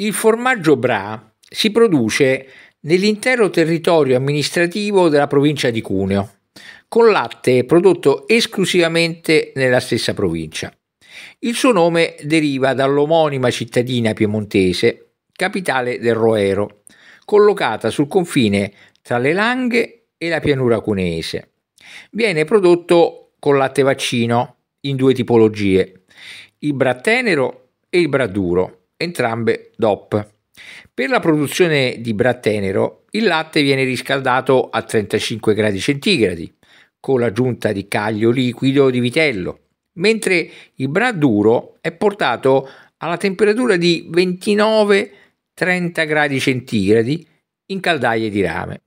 Il formaggio Bra si produce nell'intero territorio amministrativo della provincia di Cuneo, con latte prodotto esclusivamente nella stessa provincia. Il suo nome deriva dall'omonima cittadina piemontese, capitale del Roero, collocata sul confine tra le Langhe e la pianura cuneese. Viene prodotto con latte vaccino in due tipologie, il tenero e il duro entrambe DOP. Per la produzione di brattenero il latte viene riscaldato a 35 gradi centigradi con l'aggiunta di caglio liquido di vitello, mentre il bra duro è portato alla temperatura di 29-30 gradi centigradi in caldaie di rame.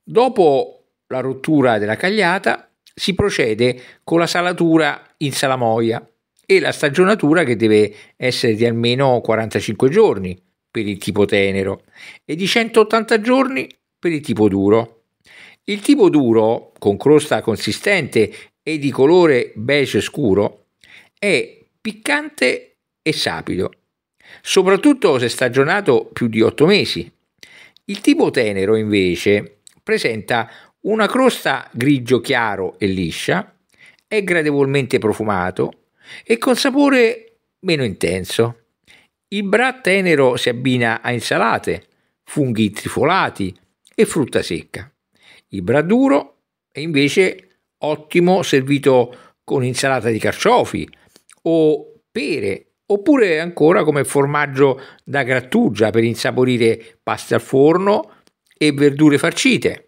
Dopo la rottura della cagliata si procede con la salatura in salamoia e la stagionatura che deve essere di almeno 45 giorni per il tipo tenero e di 180 giorni per il tipo duro. Il tipo duro, con crosta consistente e di colore beige scuro, è piccante e sapido, soprattutto se stagionato più di 8 mesi. Il tipo tenero invece presenta una crosta grigio chiaro e liscia, è gradevolmente profumato e con sapore meno intenso. Il bra tenero si abbina a insalate, funghi trifolati e frutta secca. Il bra duro è invece ottimo servito con insalata di carciofi o pere oppure ancora come formaggio da grattugia per insaporire pasta al forno e verdure farcite.